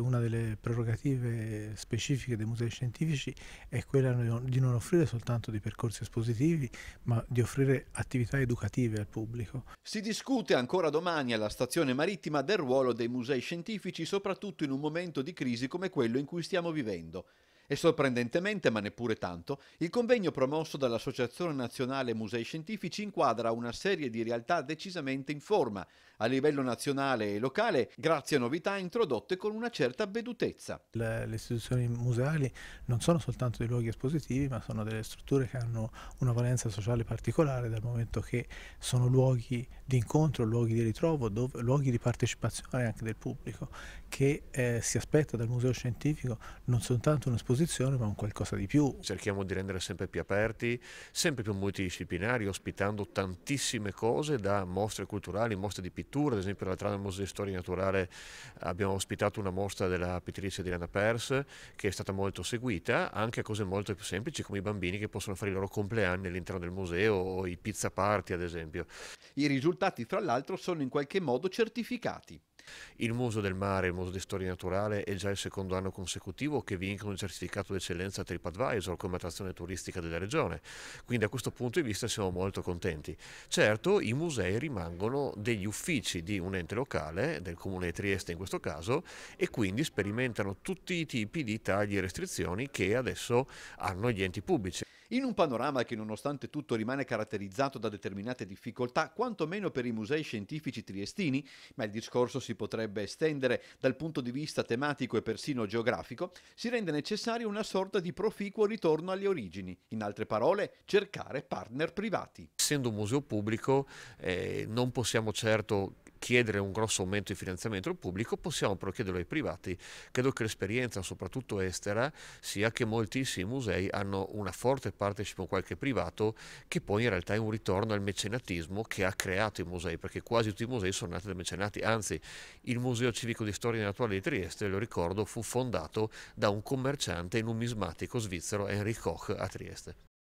Una delle prerogative specifiche dei musei scientifici è quella di non offrire soltanto dei percorsi espositivi, ma di offrire attività educative al pubblico. Si discute ancora domani alla stazione marittima del ruolo dei musei scientifici, soprattutto in un momento di crisi come quello in cui stiamo vivendo. E sorprendentemente, ma neppure tanto, il convegno promosso dall'Associazione Nazionale Musei Scientifici inquadra una serie di realtà decisamente in forma, a livello nazionale e locale, grazie a novità introdotte con una certa vedutezza. Le, le istituzioni museali non sono soltanto dei luoghi espositivi, ma sono delle strutture che hanno una valenza sociale particolare dal momento che sono luoghi di incontro, luoghi di ritrovo, dove, luoghi di partecipazione anche del pubblico che eh, si aspetta dal museo scientifico non soltanto un'esposizione ma un qualcosa di più. Cerchiamo di rendere sempre più aperti, sempre più multidisciplinari, ospitando tantissime cose da mostre culturali, mostre di pittura, ad esempio l'altra al Museo di Storia Naturale abbiamo ospitato una mostra della pittrice Diana Pers che è stata molto seguita, anche a cose molto più semplici come i bambini che possono fare i loro compleanni all'interno del museo o i pizza party ad esempio. I risultati risultati, fra l'altro, sono in qualche modo certificati. Il Museo del Mare, il Museo di Storia Naturale, è già il secondo anno consecutivo che vincono il certificato d'eccellenza TripAdvisor come attrazione turistica della regione, quindi a questo punto di vista siamo molto contenti. Certo, i musei rimangono degli uffici di un ente locale, del comune di Trieste in questo caso, e quindi sperimentano tutti i tipi di tagli e restrizioni che adesso hanno gli enti pubblici. In un panorama che nonostante tutto rimane caratterizzato da determinate difficoltà, quantomeno per i musei scientifici triestini, ma il discorso si potrebbe estendere dal punto di vista tematico e persino geografico, si rende necessario una sorta di proficuo ritorno alle origini, in altre parole cercare partner privati. Essendo un museo pubblico eh, non possiamo certo chiedere un grosso aumento di finanziamento al pubblico, possiamo però chiederlo ai privati. Credo che l'esperienza, soprattutto estera, sia che moltissimi musei hanno una forte partecipazione con qualche privato che poi in realtà è un ritorno al mecenatismo che ha creato i musei, perché quasi tutti i musei sono nati da mecenati, anzi il Museo Civico di Storia Naturale di Trieste, lo ricordo, fu fondato da un commerciante numismatico svizzero Henry Koch a Trieste.